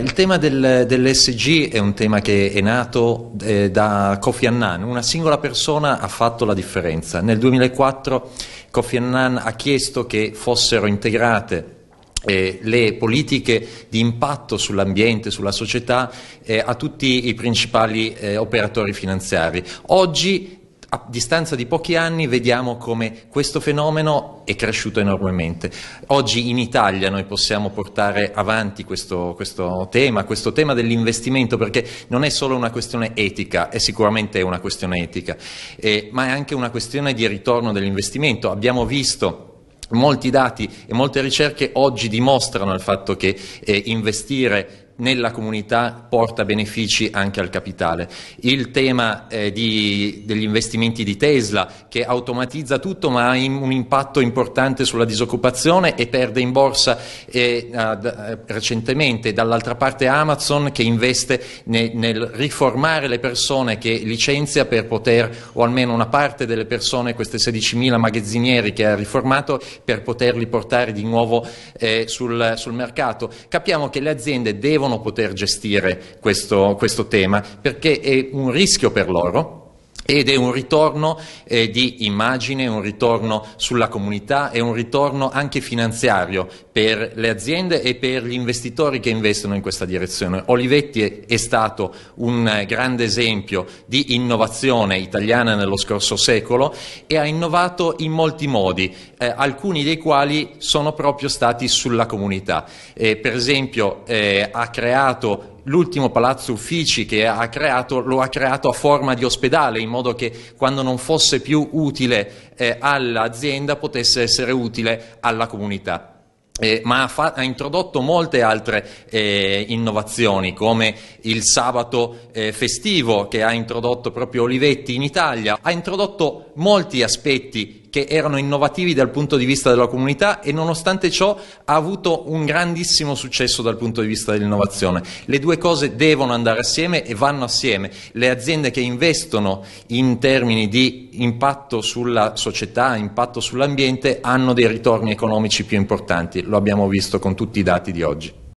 Il tema del, dell'SG è un tema che è nato eh, da Kofi Annan, una singola persona ha fatto la differenza. Nel 2004 Kofi Annan ha chiesto che fossero integrate eh, le politiche di impatto sull'ambiente, sulla società, eh, a tutti i principali eh, operatori finanziari. Oggi a distanza di pochi anni vediamo come questo fenomeno è cresciuto enormemente. Oggi in Italia noi possiamo portare avanti questo, questo tema, questo tema dell'investimento, perché non è solo una questione etica, è sicuramente una questione etica, eh, ma è anche una questione di ritorno dell'investimento. Abbiamo visto Molti dati e molte ricerche oggi dimostrano il fatto che eh, investire nella comunità porta benefici anche al capitale. Il tema eh, di, degli investimenti di Tesla che automatizza tutto ma ha in, un impatto importante sulla disoccupazione e perde in borsa eh, eh, recentemente. Dall'altra parte Amazon che investe ne, nel riformare le persone che licenzia per poter, o almeno una parte delle persone, queste 16.000 magazzinieri che ha riformato, per poterli portare di nuovo eh, sul, sul mercato. Capiamo che le aziende devono poter gestire questo, questo tema perché è un rischio per loro ed è un ritorno eh, di immagine, un ritorno sulla comunità, e un ritorno anche finanziario per le aziende e per gli investitori che investono in questa direzione. Olivetti è stato un eh, grande esempio di innovazione italiana nello scorso secolo e ha innovato in molti modi, eh, alcuni dei quali sono proprio stati sulla comunità. Eh, per esempio eh, ha creato l'ultimo palazzo Uffici che ha creato lo ha creato a forma di ospedale in modo che quando non fosse più utile eh, all'azienda potesse essere utile alla comunità. Eh, ma ha, fa- ha, introdotto molte altre eh, innovazioni, come il sabato eh, festivo che ha introdotto proprio Olivetti in Italia, ha introdotto molti aspetti che erano innovativi dal punto di vista della comunità e nonostante ciò ha avuto un grandissimo successo dal punto di vista dell'innovazione. Le due cose devono andare assieme e vanno assieme. Le aziende che investono in termini di impatto sulla società, impatto sull'ambiente, hanno dei ritorni economici più importanti, lo abbiamo visto con tutti i dati di oggi.